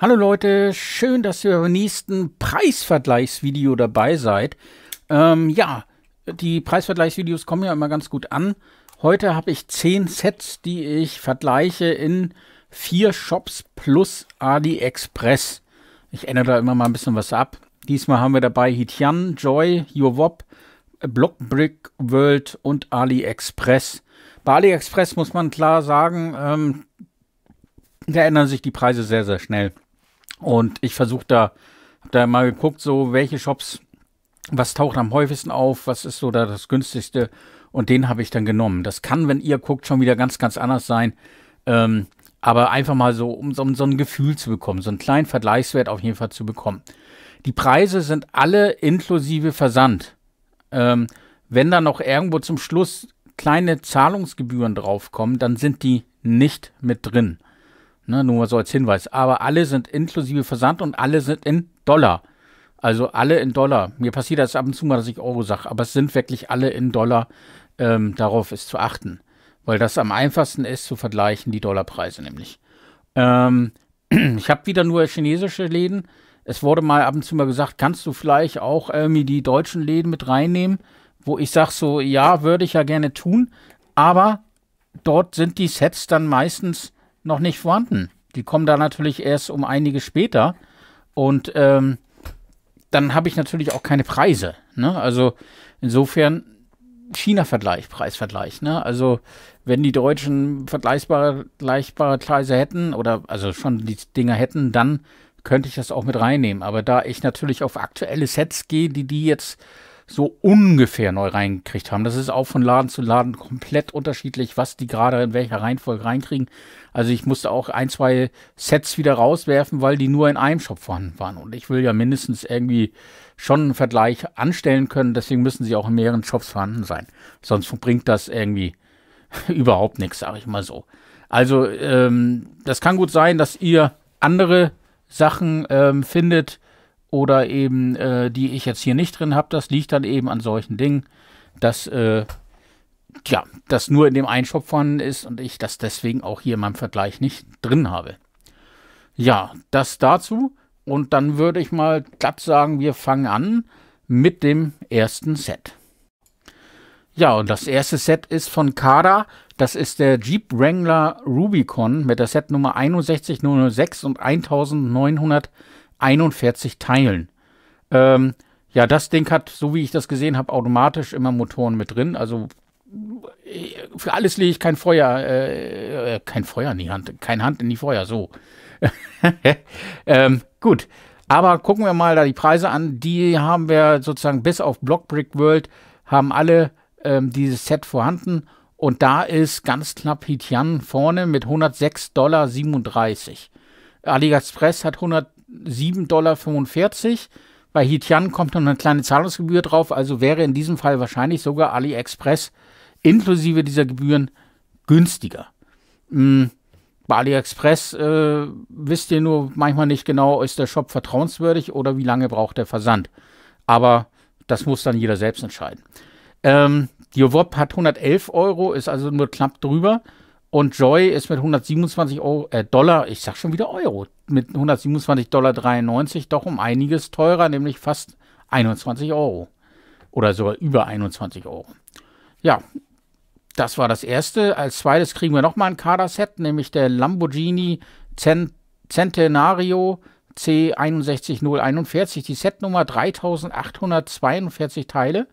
Hallo Leute, schön, dass ihr beim nächsten Preisvergleichsvideo dabei seid. Ähm, ja, die Preisvergleichsvideos kommen ja immer ganz gut an. Heute habe ich zehn Sets, die ich vergleiche in vier Shops plus AliExpress. Ich ändere da immer mal ein bisschen was ab. Diesmal haben wir dabei Hitian, Joy, Jowop, Blockbrick World und AliExpress. Bei AliExpress muss man klar sagen, ähm, da ändern sich die Preise sehr, sehr schnell. Und ich versuche da, habe da mal geguckt, so welche Shops, was taucht am häufigsten auf, was ist so da das günstigste. Und den habe ich dann genommen. Das kann, wenn ihr guckt, schon wieder ganz, ganz anders sein. Ähm, aber einfach mal so, um so, um so ein Gefühl zu bekommen, so einen kleinen Vergleichswert auf jeden Fall zu bekommen. Die Preise sind alle inklusive Versand. Ähm, wenn da noch irgendwo zum Schluss kleine Zahlungsgebühren draufkommen, dann sind die nicht mit drin. Ne, nur so als Hinweis. Aber alle sind inklusive Versand und alle sind in Dollar. Also alle in Dollar. Mir passiert das ab und zu mal, dass ich Euro sage, aber es sind wirklich alle in Dollar. Ähm, darauf ist zu achten, weil das am einfachsten ist zu vergleichen, die Dollarpreise nämlich. Ähm, ich habe wieder nur chinesische Läden. Es wurde mal ab und zu mal gesagt, kannst du vielleicht auch ähm, irgendwie die deutschen Läden mit reinnehmen? Wo ich sage so, ja, würde ich ja gerne tun, aber dort sind die Sets dann meistens noch nicht vorhanden. Die kommen da natürlich erst um einige später. Und ähm, dann habe ich natürlich auch keine Preise. Ne? Also insofern China-Vergleich, Preisvergleich. Ne? Also wenn die Deutschen vergleichbare, vergleichbare Preise hätten oder also schon die Dinger hätten, dann könnte ich das auch mit reinnehmen. Aber da ich natürlich auf aktuelle Sets gehe, die die jetzt so ungefähr neu reingekriegt haben. Das ist auch von Laden zu Laden komplett unterschiedlich, was die gerade in welcher Reihenfolge reinkriegen. Also ich musste auch ein, zwei Sets wieder rauswerfen, weil die nur in einem Shop vorhanden waren. Und ich will ja mindestens irgendwie schon einen Vergleich anstellen können. Deswegen müssen sie auch in mehreren Shops vorhanden sein. Sonst bringt das irgendwie überhaupt nichts, sage ich mal so. Also ähm, das kann gut sein, dass ihr andere Sachen ähm, findet, oder eben äh, die ich jetzt hier nicht drin habe. Das liegt dann eben an solchen Dingen, dass äh, ja, das nur in dem einen vorhanden ist und ich das deswegen auch hier in meinem Vergleich nicht drin habe. Ja, das dazu. Und dann würde ich mal glatt sagen, wir fangen an mit dem ersten Set. Ja, und das erste Set ist von Kada. Das ist der Jeep Wrangler Rubicon mit der Setnummer 61006 und 1900. 41 Teilen. Ähm, ja, das Ding hat, so wie ich das gesehen habe, automatisch immer Motoren mit drin. Also äh, für alles lege ich kein Feuer, äh, äh, kein Feuer in die Hand, kein Hand in die Feuer, so. ähm, gut, aber gucken wir mal da die Preise an. Die haben wir sozusagen bis auf Blockbrick World haben alle ähm, dieses Set vorhanden und da ist ganz knapp Hitian vorne mit 106,37 Dollar. AliExpress hat 100 7,45 Dollar. Bei Hitian kommt noch eine kleine Zahlungsgebühr drauf, also wäre in diesem Fall wahrscheinlich sogar AliExpress inklusive dieser Gebühren günstiger. Mhm. Bei AliExpress äh, wisst ihr nur manchmal nicht genau, ist der Shop vertrauenswürdig oder wie lange braucht der Versand. Aber das muss dann jeder selbst entscheiden. Ähm, die WOP hat 111 Euro, ist also nur knapp drüber. Und Joy ist mit 127 Euro, äh Dollar, ich sag schon wieder Euro, mit 127,93 Dollar doch um einiges teurer, nämlich fast 21 Euro. Oder sogar über 21 Euro. Ja, das war das erste. Als zweites kriegen wir nochmal ein Kaderset, nämlich der Lamborghini Cent Centenario C61041, die Setnummer 3842 Teile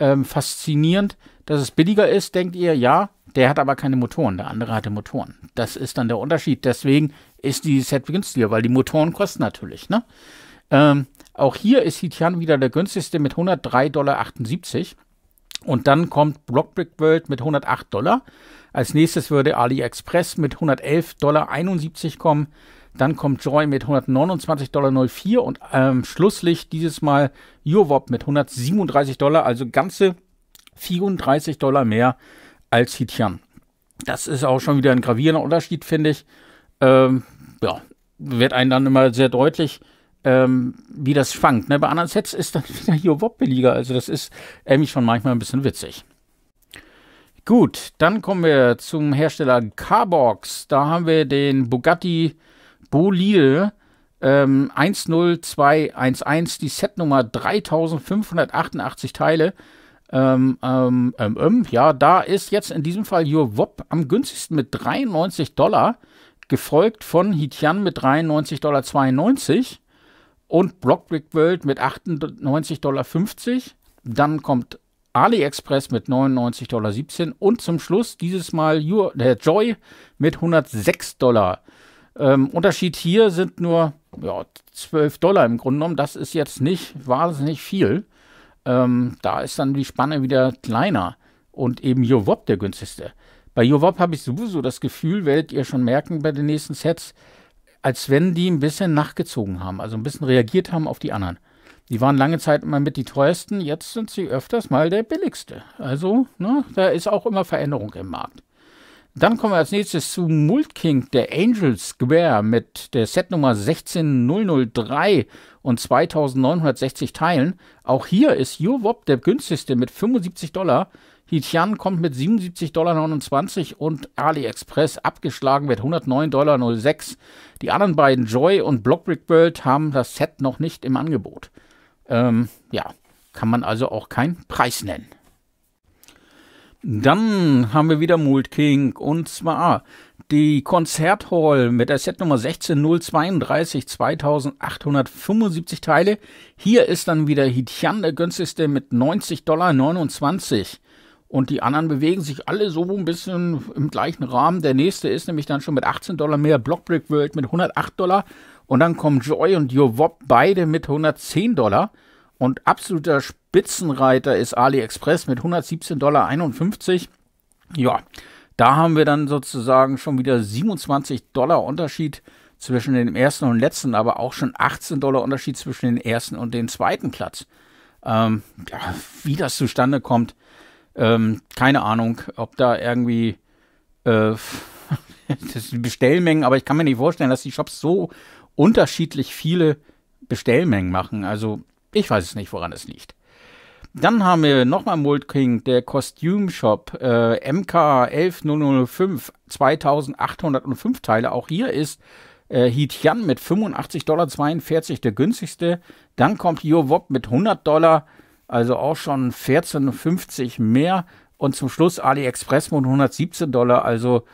ähm, faszinierend, dass es billiger ist, denkt ihr, ja, der hat aber keine Motoren, der andere hatte Motoren. Das ist dann der Unterschied. Deswegen ist dieses Set günstiger, weil die Motoren kosten natürlich. Ne? Ähm, auch hier ist Hitian wieder der günstigste mit 103,78 Dollar. Und dann kommt Blockbrick World mit 108 Dollar. Als nächstes würde AliExpress mit 111,71 Dollar kommen. Dann kommt Joy mit 129,04 Dollar und ähm, Schlusslicht dieses Mal Jurwop mit 137 Dollar, also ganze 34 Dollar mehr als Hitian. Das ist auch schon wieder ein gravierender Unterschied, finde ich. Ähm, ja, wird einem dann immer sehr deutlich, ähm, wie das schwankt. Ne? Bei anderen Sets ist dann wieder hier billiger. Also das ist irgendwie schon manchmal ein bisschen witzig. Gut, dann kommen wir zum Hersteller Carbox. Da haben wir den Bugatti Bo Lidl ähm, 10211, die Setnummer 3588 Teile. Ähm, ähm, ähm, ähm, ja, da ist jetzt in diesem Fall Your Wop am günstigsten mit 93 Dollar, gefolgt von Hitian mit 93,92 Dollar und Blockbrick World mit 98,50 Dollar. Dann kommt AliExpress mit 99,17 Dollar und zum Schluss dieses Mal der Joy mit 106 Dollar. Ähm, Unterschied hier sind nur ja, 12 Dollar im Grunde genommen. Das ist jetzt nicht wahnsinnig viel. Ähm, da ist dann die Spanne wieder kleiner. Und eben Jovop der günstigste. Bei Jovop habe ich sowieso das Gefühl, werdet ihr schon merken bei den nächsten Sets, als wenn die ein bisschen nachgezogen haben, also ein bisschen reagiert haben auf die anderen. Die waren lange Zeit immer mit die teuersten, jetzt sind sie öfters mal der billigste. Also, ne, da ist auch immer Veränderung im Markt. Dann kommen wir als nächstes zu Multking, der Angel Square mit der Setnummer 16003 und 2960 Teilen. Auch hier ist Yuwop der günstigste mit 75 Dollar. Hitian kommt mit 77,29 Dollar und AliExpress abgeschlagen mit 109,06 Dollar. Die anderen beiden, Joy und Blockbrick World, haben das Set noch nicht im Angebot. Ähm, ja, kann man also auch keinen Preis nennen. Dann haben wir wieder Mold King und zwar die Konzerthall mit der Setnummer 16032, 2875 Teile. Hier ist dann wieder Hitian der günstigste mit 90,29 Dollar. Und die anderen bewegen sich alle so ein bisschen im gleichen Rahmen. Der nächste ist nämlich dann schon mit 18 Dollar mehr, Blockbrick World mit 108 Dollar. Und dann kommen Joy und Jovop beide mit 110 Dollar. Und absoluter Spitzenreiter ist AliExpress mit 117,51 Dollar. Ja, da haben wir dann sozusagen schon wieder 27 Dollar Unterschied zwischen dem ersten und letzten, aber auch schon 18 Dollar Unterschied zwischen dem ersten und dem zweiten Platz. Ähm, ja, wie das zustande kommt, ähm, keine Ahnung, ob da irgendwie äh, das sind Bestellmengen, aber ich kann mir nicht vorstellen, dass die Shops so unterschiedlich viele Bestellmengen machen. Also ich weiß es nicht, woran es liegt. Dann haben wir nochmal Mold King, der Kostüm Shop äh, MK 11005, 2805 Teile. Auch hier ist äh, Hitian mit 85,42 Dollar der günstigste. Dann kommt Jovob mit 100 Dollar, also auch schon 14,50 mehr. Und zum Schluss AliExpress mit 117 Dollar, also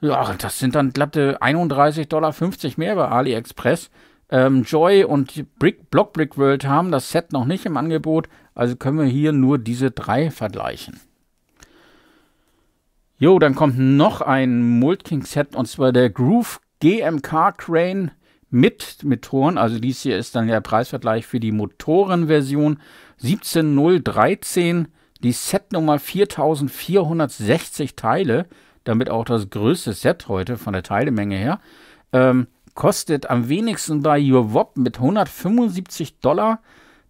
ja, das sind dann glatte 31,50 Dollar mehr bei AliExpress. Ähm, Joy und Brick, Block Brick World haben das Set noch nicht im Angebot, also können wir hier nur diese drei vergleichen. Jo, dann kommt noch ein Multking-Set und zwar der Groove GMK Crane mit Motoren. Also dies hier ist dann der Preisvergleich für die Motorenversion 17013, die Setnummer 4460 Teile, damit auch das größte Set heute von der Teilemenge her. Ähm, kostet am wenigsten bei YourWop mit 175 Dollar.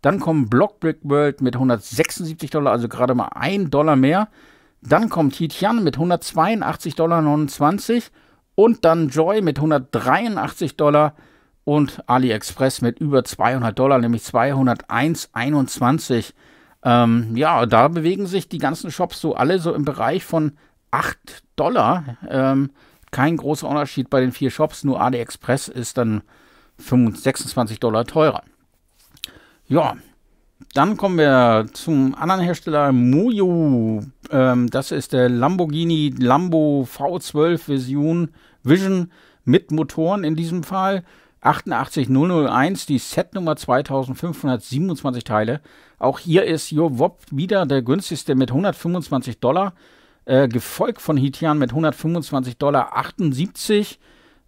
Dann kommen Blockbrick World mit 176 Dollar, also gerade mal 1 Dollar mehr. Dann kommt Hitian mit 182,29 Dollar und dann Joy mit 183 Dollar und AliExpress mit über 200 Dollar, nämlich 201,21. Ähm, ja, da bewegen sich die ganzen Shops so alle so im Bereich von 8 Dollar. Ähm, kein großer Unterschied bei den vier Shops, nur AliExpress ist dann 26 Dollar teurer. Ja, dann kommen wir zum anderen Hersteller Mojo. Ähm, das ist der Lamborghini Lambo V12 Vision, Vision mit Motoren in diesem Fall. 88001, die Setnummer 2527 Teile. Auch hier ist Jovop wieder der günstigste mit 125 Dollar. Äh, gefolgt von Hitian mit 125,78 Dollar.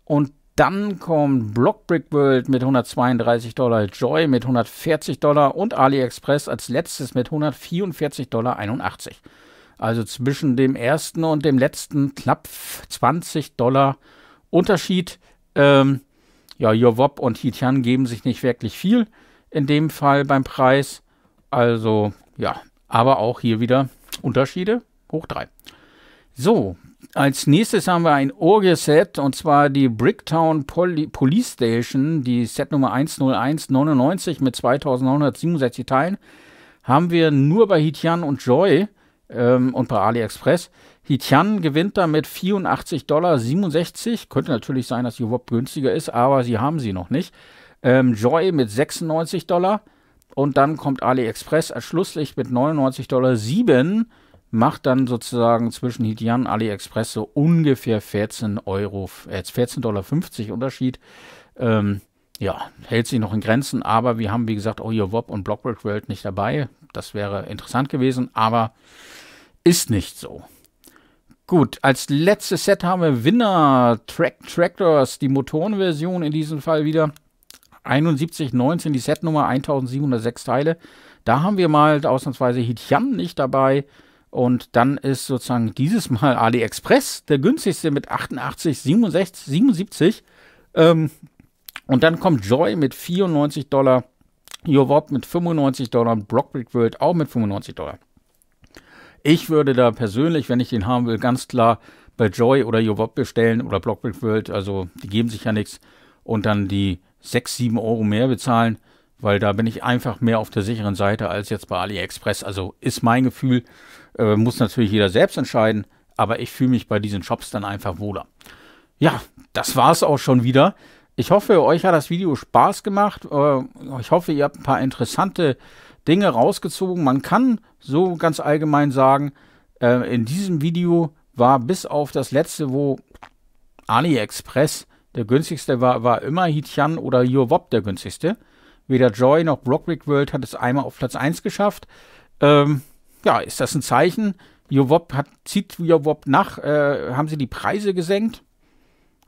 Und dann kommen Blockbrick World mit 132 Dollar, Joy mit 140 Dollar und AliExpress als letztes mit 144,81 Dollar. Also zwischen dem ersten und dem letzten knapp 20 Dollar Unterschied. Ähm, ja, Jovop und Hitian geben sich nicht wirklich viel in dem Fall beim Preis. Also ja, aber auch hier wieder Unterschiede hoch 3. So, als nächstes haben wir ein Orgel-Set und zwar die Bricktown Poli Police Station, die Set Nummer 10199 mit 2967 Teilen. Haben wir nur bei Hitian und Joy ähm, und bei AliExpress. Hitian gewinnt damit 84,67 Dollar. Könnte natürlich sein, dass die überhaupt günstiger ist, aber sie haben sie noch nicht. Ähm, Joy mit 96 Dollar. Und dann kommt AliExpress als Schlusslicht mit 99,7 Dollar macht dann sozusagen zwischen Hidian AliExpress so ungefähr 14 Euro, äh, 14,50 Dollar Unterschied. Ähm, ja, hält sich noch in Grenzen, aber wir haben, wie gesagt, OyoWop und Blockbridge World nicht dabei. Das wäre interessant gewesen, aber ist nicht so. Gut, als letztes Set haben wir Winner Track Tractors, die Motorenversion in diesem Fall wieder. 7119, die Setnummer 1706 Teile. Da haben wir mal ausnahmsweise Hitian nicht dabei. Und dann ist sozusagen dieses Mal AliExpress der günstigste mit 88, 67, 77. Ähm, und dann kommt Joy mit 94 Dollar, Jovop mit 95 Dollar, Blockbrick World auch mit 95 Dollar. Ich würde da persönlich, wenn ich den haben will, ganz klar bei Joy oder Jovop bestellen oder Blockbrick World. Also die geben sich ja nichts. Und dann die 6, 7 Euro mehr bezahlen weil da bin ich einfach mehr auf der sicheren Seite als jetzt bei AliExpress. Also ist mein Gefühl, äh, muss natürlich jeder selbst entscheiden, aber ich fühle mich bei diesen Shops dann einfach wohler. Ja, das war es auch schon wieder. Ich hoffe, euch hat das Video Spaß gemacht. Äh, ich hoffe, ihr habt ein paar interessante Dinge rausgezogen. Man kann so ganz allgemein sagen, äh, in diesem Video war bis auf das letzte, wo AliExpress der günstigste war, war immer Hitian oder Yuwop der günstigste. Weder Joy noch Brockwick World hat es einmal auf Platz 1 geschafft. Ähm, ja, ist das ein Zeichen? Jowop hat, zieht Jowop nach. Äh, haben sie die Preise gesenkt?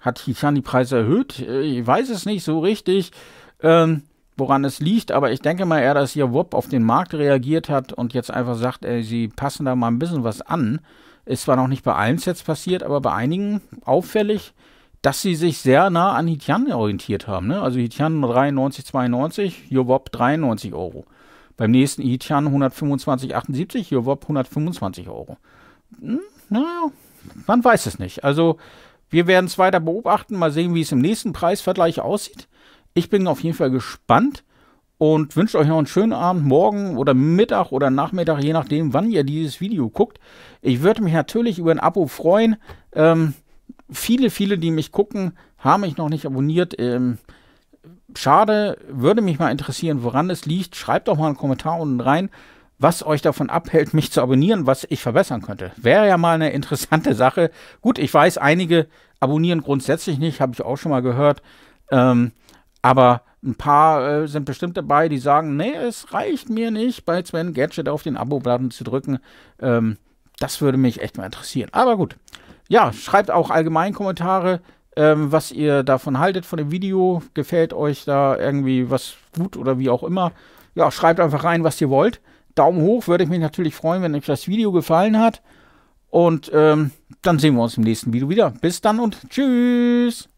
Hat Hichan die Preise erhöht? Äh, ich weiß es nicht so richtig, ähm, woran es liegt, aber ich denke mal eher, dass Jowop auf den Markt reagiert hat und jetzt einfach sagt, ey, sie passen da mal ein bisschen was an. Ist zwar noch nicht bei allen Sets passiert, aber bei einigen auffällig dass sie sich sehr nah an Hitian orientiert haben. Ne? Also Hitian 93,92, Jowop 93 Euro. Beim nächsten Hitian 125,78, Jowop 125 Euro. Hm, naja, man weiß es nicht. Also wir werden es weiter beobachten, mal sehen, wie es im nächsten Preisvergleich aussieht. Ich bin auf jeden Fall gespannt und wünsche euch noch einen schönen Abend, morgen oder Mittag oder Nachmittag, je nachdem, wann ihr dieses Video guckt. Ich würde mich natürlich über ein Abo freuen. Ähm, viele, viele, die mich gucken, haben mich noch nicht abonniert. Ähm, schade, würde mich mal interessieren, woran es liegt. Schreibt doch mal einen Kommentar unten rein, was euch davon abhält, mich zu abonnieren, was ich verbessern könnte. Wäre ja mal eine interessante Sache. Gut, ich weiß, einige abonnieren grundsätzlich nicht, habe ich auch schon mal gehört. Ähm, aber ein paar äh, sind bestimmt dabei, die sagen, nee, es reicht mir nicht, bei Sven Gadget auf den Abo-Button zu drücken. Ähm, das würde mich echt mal interessieren. Aber gut ja, schreibt auch allgemein Kommentare, ähm, was ihr davon haltet, von dem Video. Gefällt euch da irgendwie was gut oder wie auch immer? Ja, schreibt einfach rein, was ihr wollt. Daumen hoch, würde ich mich natürlich freuen, wenn euch das Video gefallen hat. Und ähm, dann sehen wir uns im nächsten Video wieder. Bis dann und tschüss.